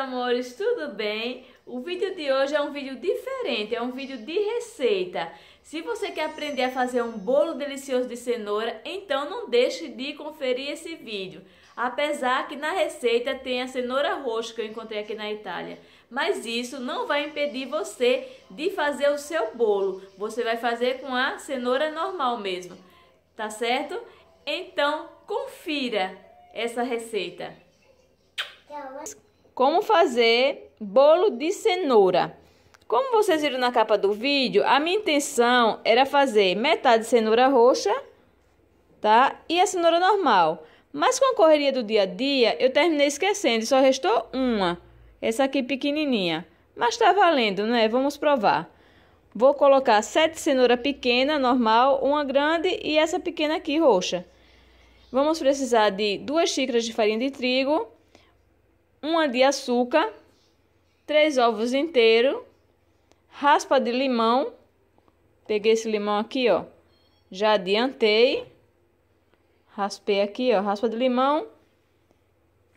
amores, tudo bem? O vídeo de hoje é um vídeo diferente, é um vídeo de receita. Se você quer aprender a fazer um bolo delicioso de cenoura, então não deixe de conferir esse vídeo. Apesar que na receita tem a cenoura roxa que eu encontrei aqui na Itália. Mas isso não vai impedir você de fazer o seu bolo. Você vai fazer com a cenoura normal mesmo, tá certo? Então confira essa receita. Então, como fazer bolo de cenoura? Como vocês viram na capa do vídeo, a minha intenção era fazer metade cenoura roxa, tá? E a cenoura normal. Mas com a correria do dia a dia, eu terminei esquecendo, só restou uma. Essa aqui pequenininha. Mas tá valendo, né? Vamos provar. Vou colocar sete cenoura pequena, normal, uma grande e essa pequena aqui, roxa. Vamos precisar de duas xícaras de farinha de trigo, uma de açúcar, três ovos inteiros, raspa de limão. Peguei esse limão aqui, ó. Já adiantei. Raspei aqui, ó, raspa de limão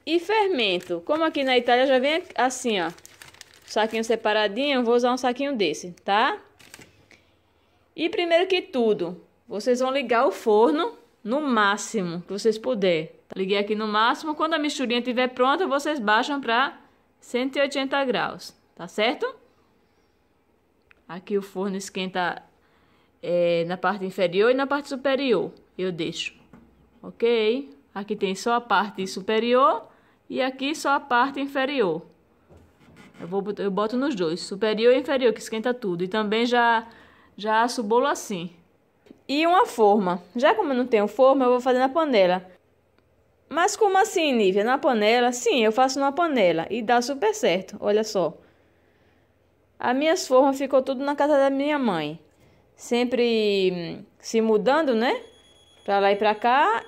e fermento. Como aqui na Itália já vem assim, ó. Saquinho separadinho, vou usar um saquinho desse, tá? E primeiro que tudo, vocês vão ligar o forno no máximo que vocês puderem. Liguei aqui no máximo. Quando a misturinha estiver pronta, vocês baixam para 180 graus, tá certo? Aqui o forno esquenta é, na parte inferior e na parte superior. Eu deixo, ok? Aqui tem só a parte superior e aqui só a parte inferior. Eu, vou, eu boto nos dois, superior e inferior, que esquenta tudo. E também já, já asso o bolo assim e uma forma. Já como eu não tenho forma, eu vou fazer na panela. Mas como assim, Nívia? Na panela? Sim, eu faço na panela e dá super certo, olha só. As minhas formas ficou tudo na casa da minha mãe. Sempre hum, se mudando, né? Pra lá e pra cá.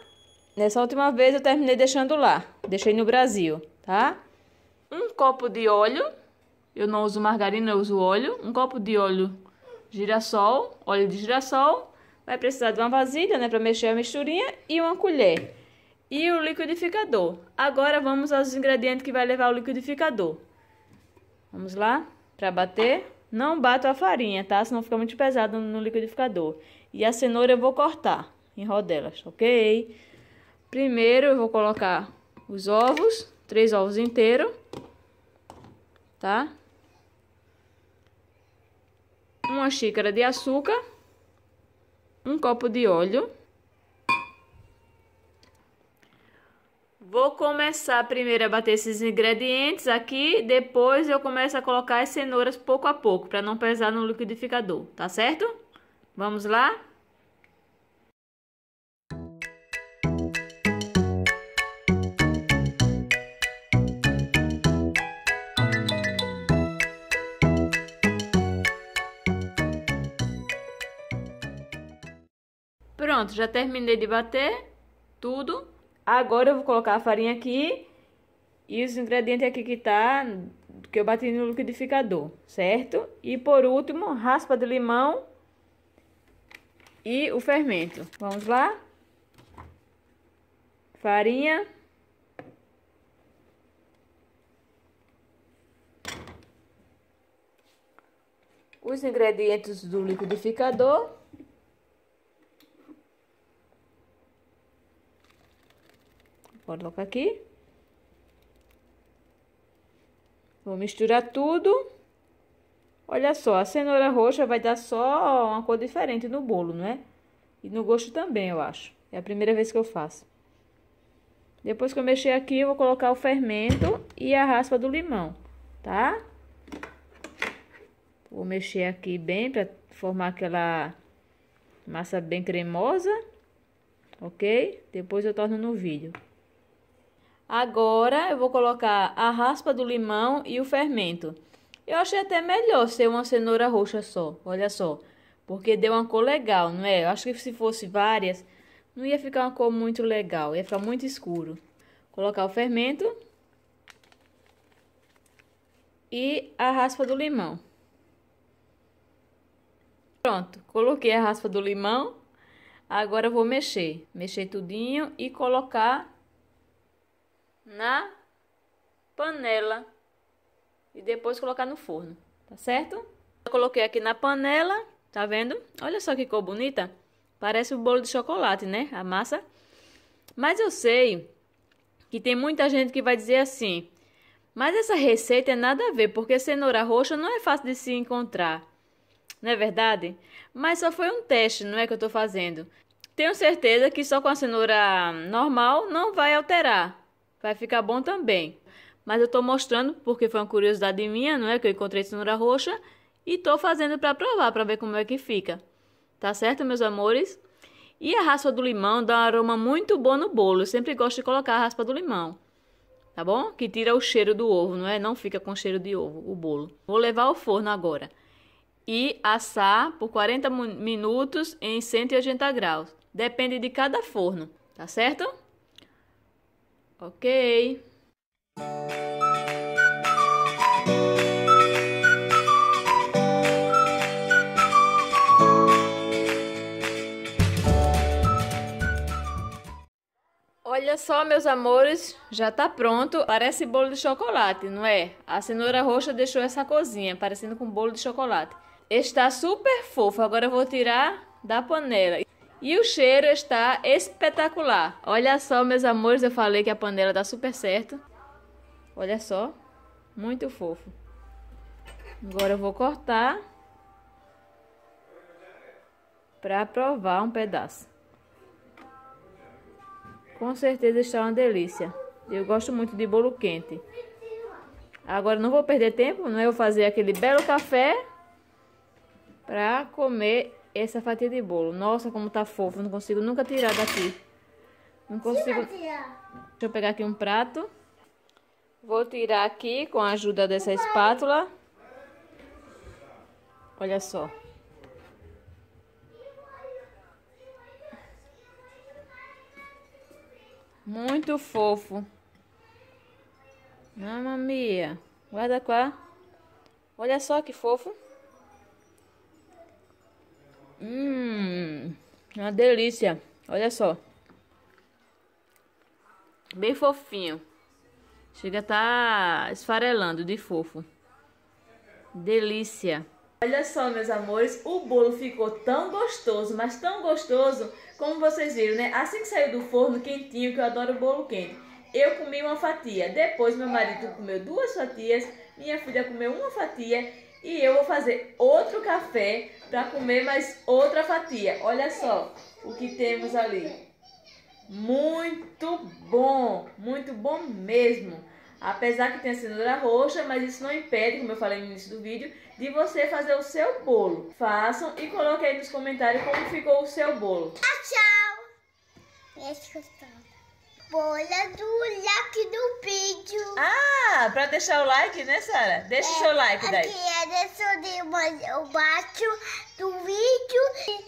Nessa última vez eu terminei deixando lá. Deixei no Brasil, tá? Um copo de óleo. Eu não uso margarina, eu uso óleo. Um copo de óleo girassol, óleo de girassol vai precisar de uma vasilha, né, para mexer a misturinha e uma colher e o liquidificador. Agora vamos aos ingredientes que vai levar o liquidificador. Vamos lá? Para bater, não bato a farinha, tá? Senão fica muito pesado no liquidificador. E a cenoura eu vou cortar em rodelas, ok? Primeiro eu vou colocar os ovos, três ovos inteiros, tá? Uma xícara de açúcar um copo de óleo. Vou começar primeiro a bater esses ingredientes aqui, depois eu começo a colocar as cenouras pouco a pouco, para não pesar no liquidificador, tá certo? Vamos lá? Pronto, já terminei de bater tudo. Agora eu vou colocar a farinha aqui e os ingredientes aqui que tá, que eu bati no liquidificador, certo? E por último, raspa de limão e o fermento. Vamos lá? Farinha. Os ingredientes do liquidificador. Coloca aqui. Vou misturar tudo. Olha só, a cenoura roxa vai dar só uma cor diferente no bolo, não é? E no gosto também, eu acho. É a primeira vez que eu faço. Depois que eu mexer aqui, eu vou colocar o fermento e a raspa do limão, tá? Vou mexer aqui bem para formar aquela massa bem cremosa, ok? Depois eu torno no vídeo. Agora eu vou colocar a raspa do limão e o fermento. Eu achei até melhor ser uma cenoura roxa só, olha só. Porque deu uma cor legal, não é? Eu acho que se fosse várias, não ia ficar uma cor muito legal, ia ficar muito escuro. Colocar o fermento. E a raspa do limão. Pronto, coloquei a raspa do limão. Agora eu vou mexer. Mexer tudinho e colocar na panela e depois colocar no forno, tá certo? Eu coloquei aqui na panela, tá vendo? Olha só que cor bonita. Parece um bolo de chocolate, né? A massa. Mas eu sei que tem muita gente que vai dizer assim: "Mas essa receita é nada a ver, porque cenoura roxa não é fácil de se encontrar". Não é verdade? Mas só foi um teste, não é que eu tô fazendo. Tenho certeza que só com a cenoura normal não vai alterar, vai ficar bom também. Mas eu estou mostrando porque foi uma curiosidade minha, não é? Que eu encontrei cenoura roxa e estou fazendo para provar, para ver como é que fica. Tá certo, meus amores? E a raspa do limão dá um aroma muito bom no bolo. Eu sempre gosto de colocar a raspa do limão, tá bom? Que tira o cheiro do ovo, não é? Não fica com cheiro de ovo o bolo. Vou levar ao forno agora e assar por 40 minutos em 180 graus. Depende de cada forno, tá certo? Ok. Olha só, meus amores, já tá pronto. Parece bolo de chocolate, não é? A cenoura roxa deixou essa cozinha, parecendo com bolo de chocolate. Está super fofo. Agora eu vou tirar da panela. E o cheiro está espetacular. Olha só, meus amores, eu falei que a panela dá super certo. Olha só, muito fofo. Agora eu vou cortar para provar um pedaço. Com certeza está uma delícia. Eu gosto muito de bolo quente. Agora não vou perder tempo, não é? eu vou fazer aquele belo café para comer essa fatia de bolo. Nossa, como tá fofo. Não consigo nunca tirar daqui. Não consigo... Deixa eu pegar aqui um prato. Vou tirar aqui com a ajuda dessa espátula. Olha só. Muito fofo. Mamma mia. Guarda cá. Olha só que fofo. Hum, uma delícia. Olha só. Bem fofinho. Chega a tá esfarelando de fofo. Delícia. Olha só, meus amores, o bolo ficou tão gostoso, mas tão gostoso, como vocês viram, né? Assim que saiu do forno, quentinho, que eu adoro bolo quente. Eu comi uma fatia, depois meu marido comeu duas fatias, minha filha comeu uma fatia e eu vou fazer outro café para comer mais outra fatia. Olha só o que temos ali. Muito bom, muito bom mesmo. Apesar que tem a cenoura roxa, mas isso não impede, como eu falei no início do vídeo, de você fazer o seu bolo. Façam e coloquem aí nos comentários como ficou o seu bolo. Tchau, tchau bolha do like do vídeo. Ah, pra deixar o like, né, Sara? Deixa é, o seu é, like daí. Aqui é deixa eu o baixo do vídeo.